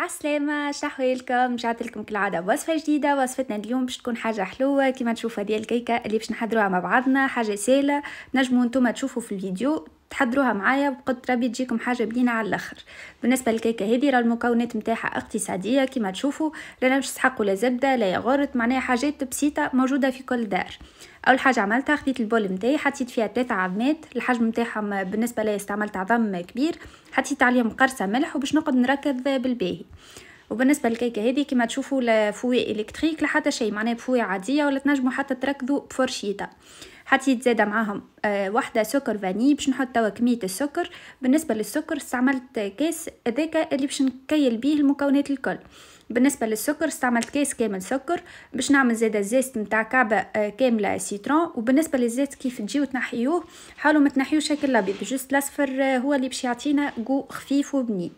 عسلامة شحوي لكم رجعت لكم كل عادة بوصفة جديدة وصفتنا اليوم باش تكون حاجة حلوة كما تشوفوا هذه الكيكة اللي باش نحضروها مع بعضنا حاجة سهلة نجموا نتوما تشوفوا في الفيديو تحضروها معايا بقدرة تجيكم حاجة بنينة على الاخر بالنسبة للكيكة هذه راه المكونات متاحة اقتصادية كما تشوفوا لا مش تسحق ولا زبدة لا يغورت معناها حاجات بسيطة موجودة في كل دار اول حاجه عملتها خديت البول نتاعي حطيت فيها ثلاثه عظمات الحجم نتاعهم بالنسبه لي استعملت عظم كبير حطيت عليهم قرصه ملح وباش نقعد نركض بالباهي وبالنسبه للكيكه هذه كما تشوفوا لا فوي الكتريك لا حتى شيء معناها بفوي عاديه ولا تنجموا حتى تركضوا بفرشيطه حطيت زاده معاهم آه واحده سكر فاني باش نحط توا كميه السكر بالنسبه للسكر استعملت كاس هذاك اللي باش نكيل بيه المكونات الكل بالنسبه للسكر استعملت كاس كامل سكر باش نعمل زاده زيست نتاع كعبه آه، كامله سيترون وبالنسبه للزيت كيف تجيو تنحيوه حاولوا ما تنحيوش شكل الابيض جوست الاصفر آه، هو اللي باش يعطينا جو خفيف وبنين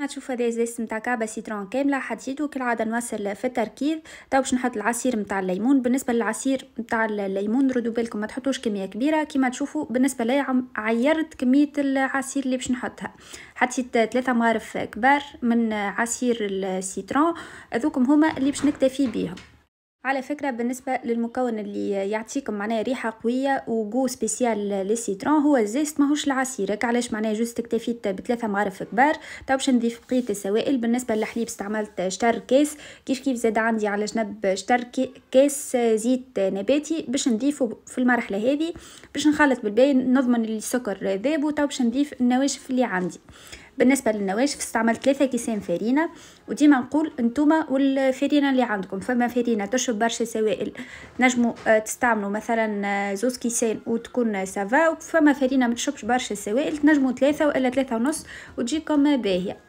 هتشوفوا هذا الزيت نتاع كعبه سيترون كامله كل كالعاده نواصل في التركيز تو طيب، باش نحط العصير نتاع الليمون بالنسبه للعصير نتاع الليمون ردوا بالكم ما تحطوش كميه كبيره كما تشوفوا بالنسبه لي عيرت كميه العصير اللي باش نحطها حطيت ثلاثه مغارف كبار من عصير السيترون هذوكم هما اللي باش نكتفي بيهم على فكره بالنسبه للمكون اللي يعطيكم معناه ريحه قويه وجو سبيسيال للسيترون هو الزيست ماهوش هكا علاش معناه جوست اكتفيت بثلاثه معارف كبار تو باش نضيف بقيه السوائل بالنسبه للحليب استعملت شطر كيس كيف كيف زاد عندي على جنب شطر كيس زيت نباتي باش نضيفه في المرحله هذه باش نخلط بالباين نضمن السكر ذاب تو باش نضيف النواشف اللي عندي بالنسبه للنواشف استعملت ثلاثة كيسان فرينه وديما نقول انتوما والفرينه اللي عندكم فما فرينه تشرب برشا سوائل نجموا آه، تستعملوا مثلا آه، زوز كيسان وتكون سافا فما فرينه ما تشربش برشا سوائل تنجموا ثلاثه والا ثلاثه ونص وتجيكم باهيه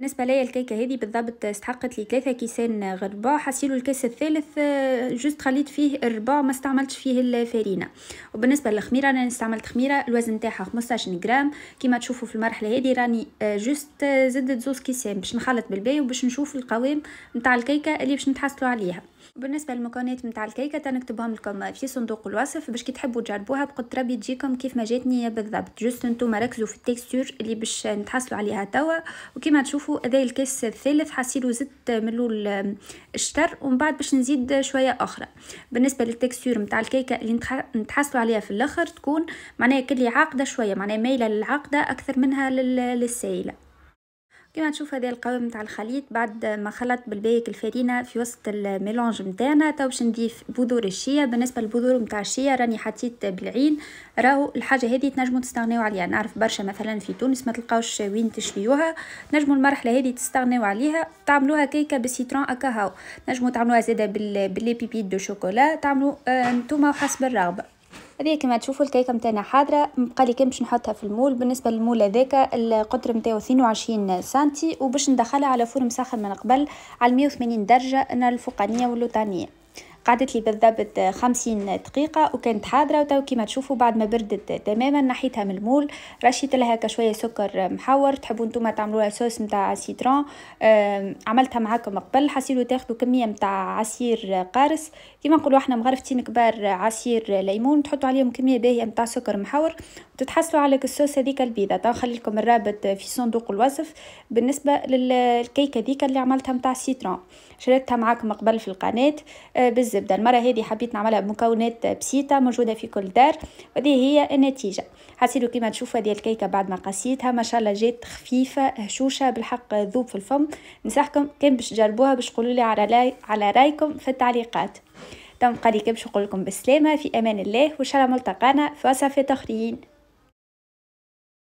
بالنسبه ليا الكيكه هذه بالضبط استحقت لي ثلاثة كيسان غربا حسيلو الكاس الثالث آه، جست خليت فيه الربا ما استعملتش فيه الفارينه وبالنسبه للخميره انا استعملت خميره الوزن تاعها 15 غرام كيما تشوفوا في المرحله هذه راني آه، جست آه، زدت زوز كيسان باش نخلط بالباي وباش نشوف القوام نتاع الكيكه اللي باش نتحصلوا عليها بالنسبه للمكونات نتاع الكيكه تنكتبهم لكم في صندوق الوصف باش كي تحبوا تجربوها بقدر ربي تجيكم كيف ما جاتني بالضبط جست نتوما ركزوا في التكستور اللي باش نتحصلوا عليها توا وكما تشوفوا هذا الكاس الثالث حسيلو زدت ملول الشطر ومن بعد باش نزيد شويه اخرى بالنسبه للتكستور نتاع الكيكه اللي نتحصلوا عليها في الاخر تكون معناها كلي عاقده شويه معناها مايله للعاقده اكثر منها للسائله كما تشوف هذه القوام نتاع الخليط بعد ما خلط بالبايك الفرينه في وسط الميلونج نتاعنا تو باش نضيف بذور الشيا بالنسبه للبذور نتاع الشيا راني حطيت بالعين راهو الحاجه هذه تنجموا تستغناو عليها نعرف برشا مثلا في تونس ما تلقاوش وين تشريوها نجموا المرحله هذه تستغناو عليها تعملوها كيكه بالسيترون اكاهو نجموا تعملوها زاده باللي بيبيت دو شوكولا تعملوا آه نتوما وحسب الرغبه هذه كما تشوفوا الكيكه نتاعنا حاضره بقى لي كان باش نحطها في المول بالنسبه للمول هذاك القطر نتاعو 22 سنتي وباش ندخلها على فرن مسخن من قبل على 180 درجه النار الفوقانيه واللوطانيه قعدت لي بالضبط خمسين دقيقة وكانت حاضرة وتو كيما تشوفوا بعد ما بردت تماما نحيتها من المول رشيت لها هكا شوية سكر محور تحبوا نتوما تعملوها صوص متاع سيترون عملتها معاكم قبل حسيلو تاخدوا كمية متاع عصير قارس كيما نقولوا احنا مغرفتين كبار عصير ليمون تحطوا عليهم كمية باهية متاع سكر محور وتتحصلوا على الصوص هذيك البيضة تو لكم الرابط في صندوق الوصف بالنسبة للكيكة ذيك اللي عملتها متاع سيترون شاركتها معاكم قبل في القناة آه، الزبده المره هذه حبيت نعملها بمكونات بسيطه موجوده في كل دار وهذه هي النتيجه حسيتوا كيما تشوفوا هذه الكيكه بعد ما قسيتها ما شاء الله جات خفيفه هشوشه بالحق ذوب في الفم ننصحكم كان باش تجربوها باش تقولوا لي على على رايكم في التعليقات تم قالي باش نقول لكم بالسلامه في امان الله وان شاء الله ملتقانا في وصفات اخرين